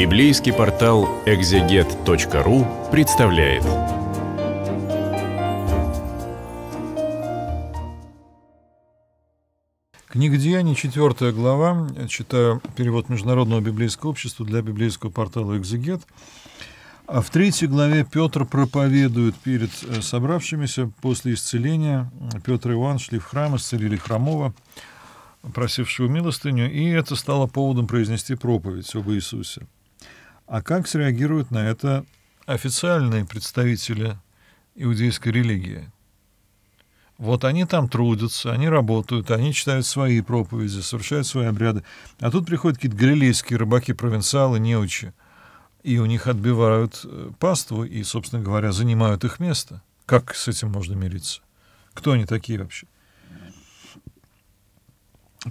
Библейский портал экзегет.ру представляет. Книга Деяний, 4 глава. Я читаю перевод Международного библейского общества для библейского портала «Экзегет». А в третьей главе Петр проповедует перед э, собравшимися после исцеления. Э, Петр и Иоанн шли в храм, исцелили хромого, просившего милостыню, и это стало поводом произнести проповедь об Иисусе. А как среагируют на это официальные представители иудейской религии? Вот они там трудятся, они работают, они читают свои проповеди, совершают свои обряды. А тут приходят какие-то галилейские рыбаки, провинциалы, неучи. И у них отбивают э, паству и, собственно говоря, занимают их место. Как с этим можно мириться? Кто они такие вообще?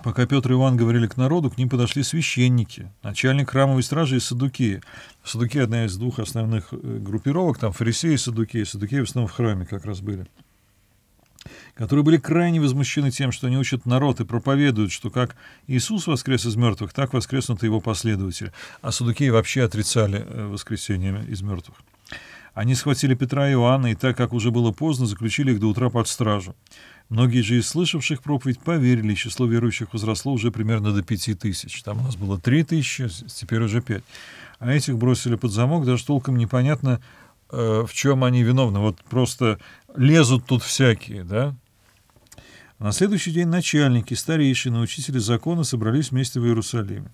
Пока Петр и Иван говорили к народу, к ним подошли священники, начальник храмовой стражи и садуки. Садуки — одна из двух основных э, группировок, там фарисеи и садуки. Садуки в основном в храме как раз были которые были крайне возмущены тем, что они учат народ и проповедуют, что как Иисус воскрес из мертвых, так воскреснут и его последователи. А садукеи вообще отрицали э, воскресение из мертвых. Они схватили Петра и Иоанна и, так как уже было поздно, заключили их до утра под стражу. Многие же из слышавших проповедь поверили, и число верующих возросло уже примерно до пяти тысяч. Там у нас было три тысячи, а теперь уже пять. А этих бросили под замок, даже толком непонятно, э, в чем они виновны. Вот просто лезут тут всякие, да? На следующий день начальники, старейшины, учители закона собрались вместе в Иерусалиме.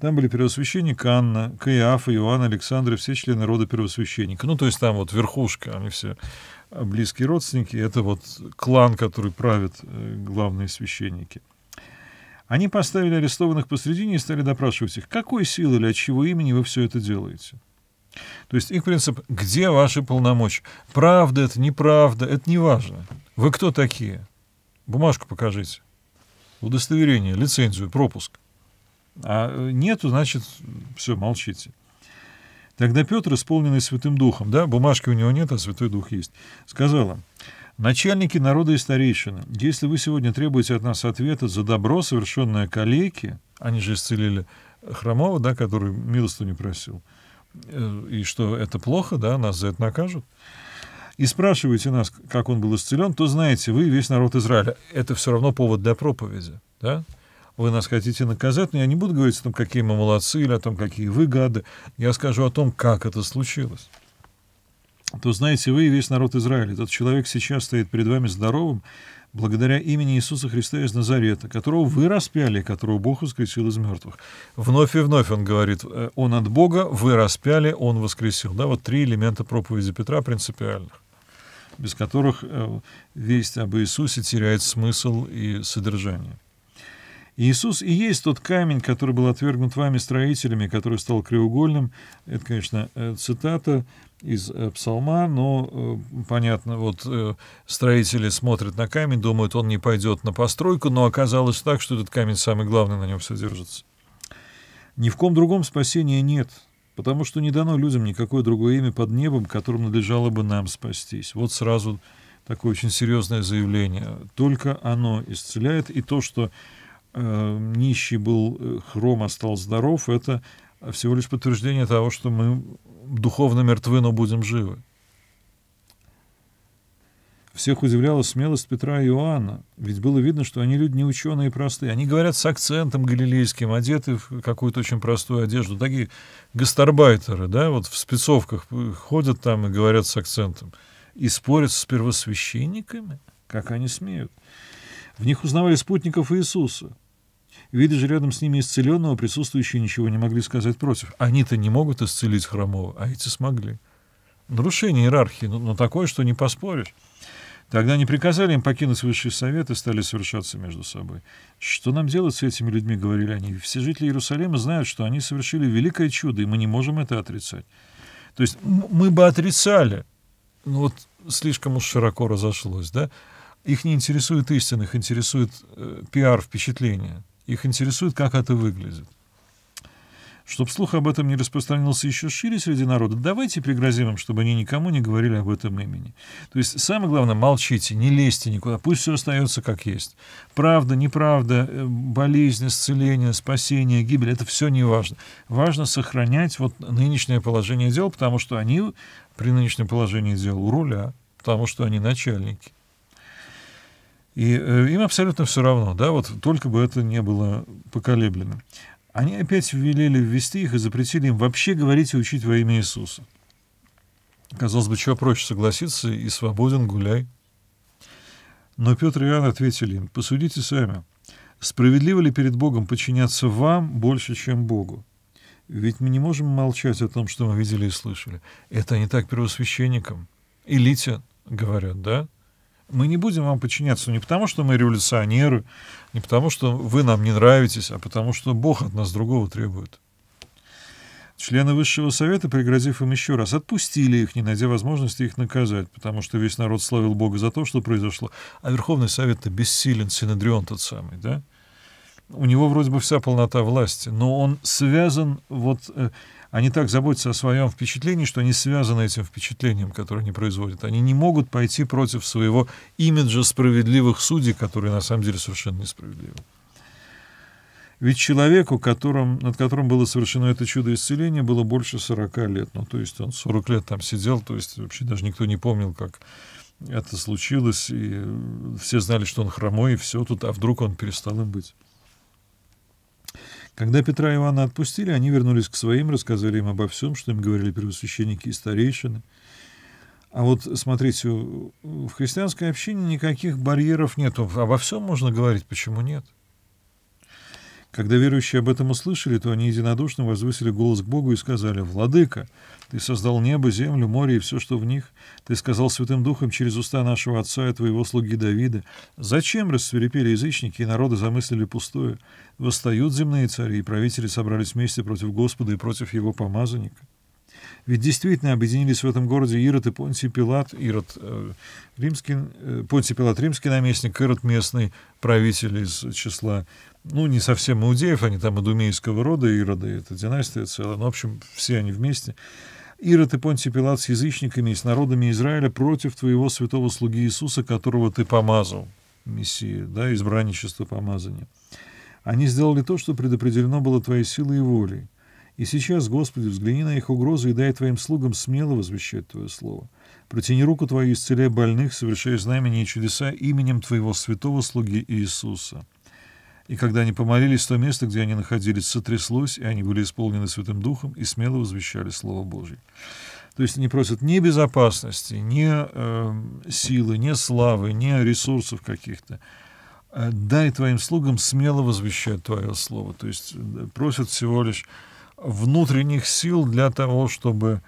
Там были первосвященник Анна, Каиафа, Иоанн, Александр, все члены рода первосвященника. Ну, то есть там вот верхушка, они все а, близкие родственники. Это вот клан, который правит э, главные священники. Они поставили арестованных посредине и стали допрашивать их, какой силы или от чего имени вы все это делаете. То есть их принцип «где ваши полномочия?» Правда это, неправда, это не важно. Вы кто такие? Бумажку покажите. Удостоверение, лицензию, пропуск. А э, нету, значит, все, молчите. Тогда Петр, исполненный Святым Духом, да, бумажки у него нет, а Святой Дух есть, сказал им, «Начальники народа и старейшины, если вы сегодня требуете от нас ответа за добро, совершенное калеке, они же исцелили хромого, да, который милосту не просил, э, и что это плохо, да, нас за это накажут, и спрашиваете нас, как он был исцелен, то знаете, вы весь народ Израиля. Это все равно повод для проповеди, да? вы нас хотите наказать, но я не буду говорить о том, какие мы молодцы или о том, какие вы гады. Я скажу о том, как это случилось то знаете вы и весь народ Израиля. Этот человек сейчас стоит перед вами здоровым благодаря имени Иисуса Христа из Назарета, которого вы распяли, которого Бог воскресил из мертвых. Вновь и вновь он говорит, «Э, он от Бога, вы распяли, он воскресил. Да, вот три элемента проповеди Петра принципиальных, без которых э, весть об Иисусе теряет смысл и содержание. Иисус и есть тот камень, который был отвергнут вами строителями, который стал треугольным. Это, конечно, э, цитата из э, псалма, но э, понятно, вот строители смотрят на камень, думают, он не пойдет на постройку, но оказалось так, что этот камень самый главный на нем содержится. Ни в ком другом спасения нет, потому что не дано людям никакое другое имя под небом, которым надлежало бы нам спастись. Вот сразу такое очень серьезное заявление. Только оно исцеляет, и то, что Э, нищий был э, хрома, стал здоров, это всего лишь подтверждение того, что мы духовно мертвы, но будем живы. Всех удивляла смелость Петра и Иоанна, ведь было видно, что они люди не ученые и простые. Они говорят с акцентом галилейским, одеты в какую-то очень простую одежду. Такие гастарбайтеры, да, вот в спецовках э, ходят там и говорят с акцентом. И спорят с первосвященниками, как они смеют. В них узнавали спутников Иисуса. Видя же рядом с ними исцеленного, присутствующие ничего не могли сказать против. Они-то не могут исцелить хромого, а эти смогли. Нарушение иерархии, но, ну, но ну, такое, что не поспоришь. Тогда они приказали им покинуть высший совет и стали совершаться между собой. «Что нам делать с этими людьми?» — говорили они. «Все жители Иерусалима знают, что они совершили великое чудо, и мы не можем это отрицать». То есть мы бы отрицали, но вот слишком уж широко разошлось, да? Их не интересует истина, их интересует э, пиар, впечатление. Их интересует, как это выглядит. Чтобы слух об этом не распространился еще шире среди народа, давайте пригрозим им, чтобы они никому не говорили об этом имени. То есть самое главное, молчите, не лезьте никуда, пусть все остается как есть. Правда, неправда, э, болезнь, исцеление, спасение, гибель, это все не важно. Важно сохранять вот нынешнее положение дел, потому что они при нынешнем положении дел у руля, потому что они начальники. И э, им абсолютно все равно, да, вот только бы это не было поколеблено. Они опять велели ввести их и запретили им вообще говорить и учить во имя Иисуса. Казалось бы, чего проще согласиться и свободен гуляй. Но Петр и Иоанн ответили им, посудите сами, справедливо ли перед Богом подчиняться вам больше, чем Богу? Ведь мы не можем молчать о том, что мы видели и слышали. Это не так первосвященникам, элите говорят, да? Мы не будем вам подчиняться не потому, что мы революционеры, не потому, что вы нам не нравитесь, а потому, что Бог от нас другого требует. Члены Высшего Совета, пригрозив им еще раз, отпустили их, не найдя возможности их наказать, потому что весь народ славил Бога за то, что произошло. А Верховный Совет-то бессилен, Синодрион тот самый, да? У него вроде бы вся полнота власти, но он связан вот э, они так заботятся о своем впечатлении, что они связаны этим впечатлением, которое они производят. Они не могут пойти против своего имиджа справедливых судей, которые на самом деле совершенно несправедливы. Ведь человеку, которым, над которым было совершено это чудо исцеления, было больше 40 лет. Ну, то есть он 40 лет там сидел, то есть вообще даже никто не помнил, как это случилось, и все знали, что он хромой, и все тут, а вдруг он перестал им быть. Когда Петра и Ивана отпустили, они вернулись к своим, рассказали им обо всем, что им говорили первосвященники и старейшины. А вот, смотрите, в христианской общине никаких барьеров нет. Обо всем можно говорить, почему нет? — когда верующие об этом услышали, то они единодушно возвысили голос к Богу и сказали, «Владыка, Ты создал небо, землю, море и все, что в них. Ты сказал Святым Духом через уста нашего отца и твоего слуги Давида. Зачем рассверепели язычники и народы замыслили пустое? Восстают земные цари, и правители собрались вместе против Господа и против его помазанника». Ведь действительно объединились в этом городе Ирод и Понтий Пилат, Ирод э, римский, э, Понтий Пилат римский наместник, Ирод местный правитель из числа, ну, не совсем иудеев, они там идумейского рода, Ирода, это династия целая, но, в общем, все они вместе. Ирод и Понтий Пилат с язычниками и с народами Израиля против твоего святого слуги Иисуса, которого ты помазал, Мессия, да, избранничество помазания. Они сделали то, что предопределено было твоей силой и волей. И сейчас, Господи, взгляни на их угрозы и дай Твоим слугам смело возвещать Твое Слово. Протяни руку Твою, исцеляй больных, совершай знамения и чудеса именем Твоего святого слуги Иисуса. И когда они помолились, то место, где они находились, сотряслось, и они были исполнены Святым Духом и смело возвещали Слово Божье. То есть они просят ни безопасности, ни э, силы, ни славы, ни ресурсов каких-то. Э, дай Твоим слугам смело возвещать Твое Слово. То есть э, просят всего лишь внутренних сил для того, чтобы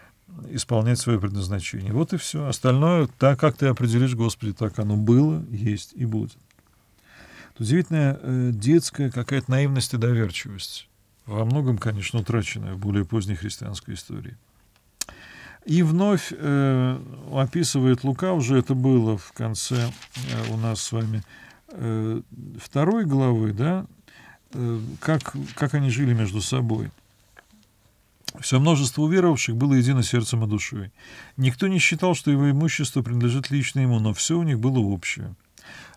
исполнять свое предназначение. Вот и все. Остальное, так как ты определишь, Господи, так оно было, есть и будет. Удивительная э, детская какая-то наивность и доверчивость. Во многом, конечно, утраченная в более поздней христианской истории. И вновь э, описывает Лука, уже это было в конце э, у нас с вами э, второй главы, да, э, как, как они жили между собой – все множество уверовавших было едино сердцем и душой. Никто не считал, что его имущество принадлежит лично ему, но все у них было общее.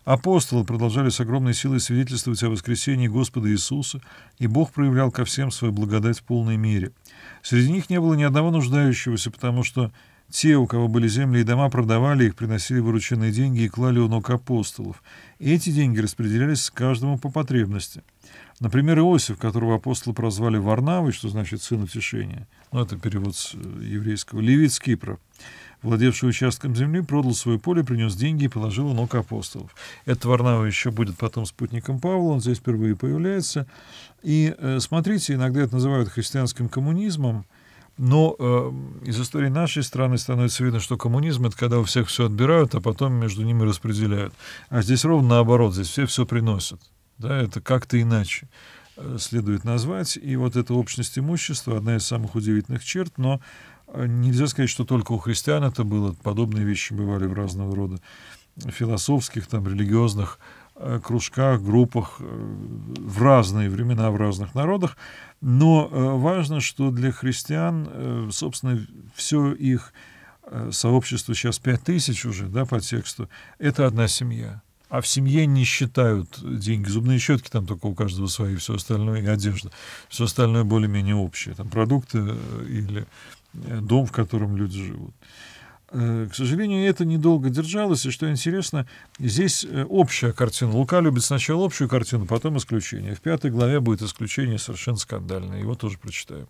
Апостолы продолжали с огромной силой свидетельствовать о воскресении Господа Иисуса, и Бог проявлял ко всем свою благодать в полной мере. Среди них не было ни одного нуждающегося, потому что те, у кого были земли и дома, продавали их, приносили вырученные деньги и клали у ног апостолов. эти деньги распределялись каждому по потребности. Например, Иосиф, которого апостолы прозвали Варнавой, что значит «сын утешения», ну, это перевод с э, еврейского, левит с Кипра, владевший участком земли, продал свое поле, принес деньги и положил у ног апостолов. Этот Варнава еще будет потом спутником Павла, он здесь впервые появляется. И э, смотрите, иногда это называют христианским коммунизмом, но э, из истории нашей страны становится видно, что коммунизм — это когда у всех все отбирают, а потом между ними распределяют. А здесь ровно наоборот, здесь все все приносят. Да, это как-то иначе э, следует назвать. И вот эта общность имущества — одна из самых удивительных черт, но э, нельзя сказать, что только у христиан это было. Подобные вещи бывали в разного рода философских, там, религиозных э, кружках, группах в разные времена, в разных народах. Но важно, что для христиан, собственно, все их сообщество сейчас 5000 уже, да, по тексту, это одна семья. А в семье не считают деньги. Зубные щетки там только у каждого свои, все остальное и одежда. Все остальное более-менее общее. Там продукты э, или э, дом, в котором люди живут. Э, к сожалению, это недолго держалось, и что интересно, здесь общая картина. Лука любит сначала общую картину, потом исключение. В пятой главе будет исключение совершенно скандальное. Его тоже прочитаем.